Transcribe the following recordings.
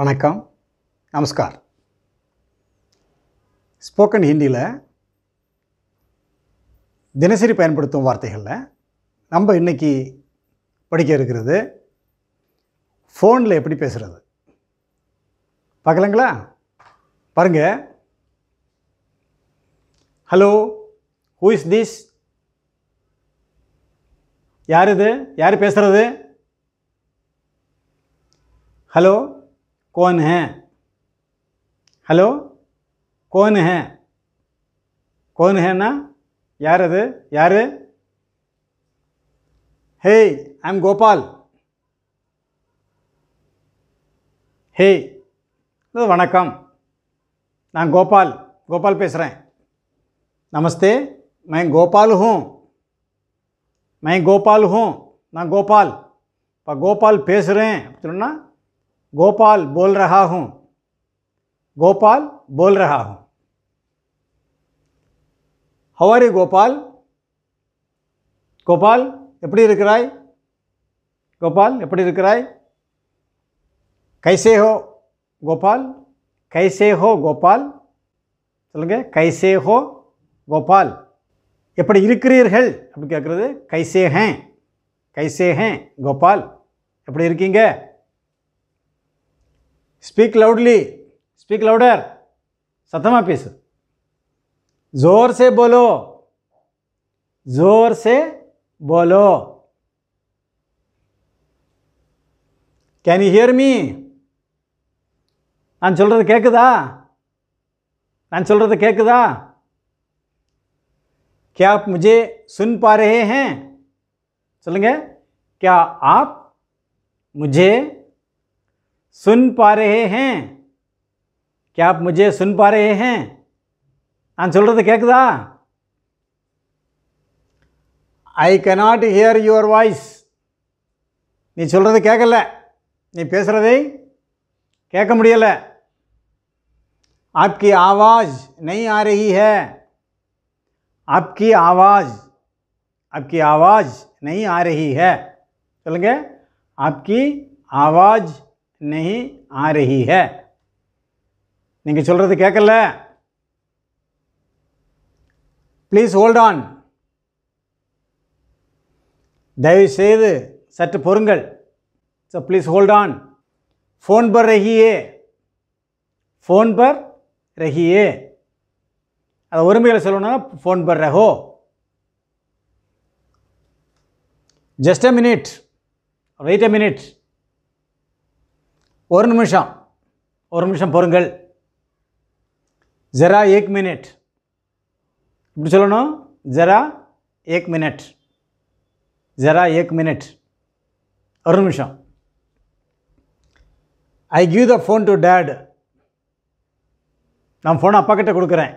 வணக்கம் நமஸ்கார் ஸ்போக்கன் ஹிந்தியில் தினசரி பயன்படுத்தும் வார்த்தைகளில் நம்ம இன்றைக்கி படிக்க இருக்கிறது ஃபோனில் எப்படி பேசுகிறது பார்க்கலாங்களா பாருங்கள் ஹலோ ஹூ இஸ் திஸ் யார் இது யார் பேசுகிறது ஹலோ कौन है हेलो कौन है कौन है ना यार अद यार हे आई एम गोपाल हे வணக்கம் நான் கோபால் கோபால் பேசுகிறேன் नमस्ते मैं गोपाल हूँ मैं गोपाल हूँ ना गोपाल இப்போ கோபால் गोपाल बोल रहा हूं गोपाल बोल रहा हूं हवारी गोपाल गोपाल एपड़ी रिक्राय गोपाल एपड़ी रिक्राय कैसे हो गोपाल कैसे हो गोपाल चलेंगे कैसे हो गोपाल एपड़ी रिक्री रहेल अब क्या कर कैसे हैं कैसे हैं गोपाल एपड़ी रिकिंगे स्पीक लाउडली स्पीक लाउडर सतमा पीस जोर से बोलो जोर से बोलो कैन यू हियर मी रहा केकदा ना चल रहा केकदा क्या आप मुझे सुन पा रहे हैं चलेंगे क्या आप मुझे सुन पा रहे हैं क्या आप मुझे सुन पा रहे हैं நான் சொல்கிறது கேட்குதா I cannot hear your voice நீ சொல்கிறது கேட்கல நீ பேசுகிறதை கேட்க முடியலை आपकी आवाज़ नहीं आ रही है आपकी आवाज़ आपकी आवाज़ नहीं आ रही है चलेंगे आपकी आवाज़ நெஹி ஆரஹிக நீங்கள் சொல்கிறது கேட்கல ப்ளீஸ் ஹோல்ட் ஆன் தயவுசெய்து சற்று பொறுங்கள் so please hold on phone பர் ரஹியே ஃபோன் பர் ரஹியே அதை ஒருமையில் சொல்லணும்னா ஃபோன் பர் ரஹோ just a minute wait a minute ஒரு நிமிஷம் ஒரு நிமிஷம் பொறுங்க जरा एक मिनट இப்டி சொல்லு ना जरा एक मिनट जरा एक मिनट ஒரு நிமிஷம் I give the phone to dad நான் போன் அப்பா கிட்ட கொடுக்கிறேன்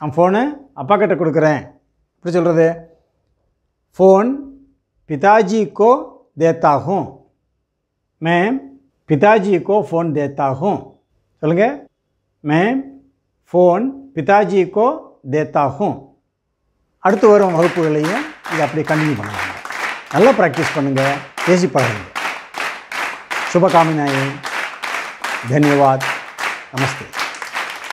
நான் போன் அப்பா கிட்ட கொடுக்கிறேன் இப்டி சொல்றதே फोन पिताजी को देता हूं मैं पिताजी को फोन देता हूं चलेंगे मैं फोन पिताजी को देता हूं அடுத்து வர மகுப்புகளியே இது அப்படியே कंटिन्यू பண்ணுங்க நல்ல பிராக்டீஸ் பண்ணுங்க தேசி படுங்க ಶುභકામનાयें ధన్యవాద్ नमस्ते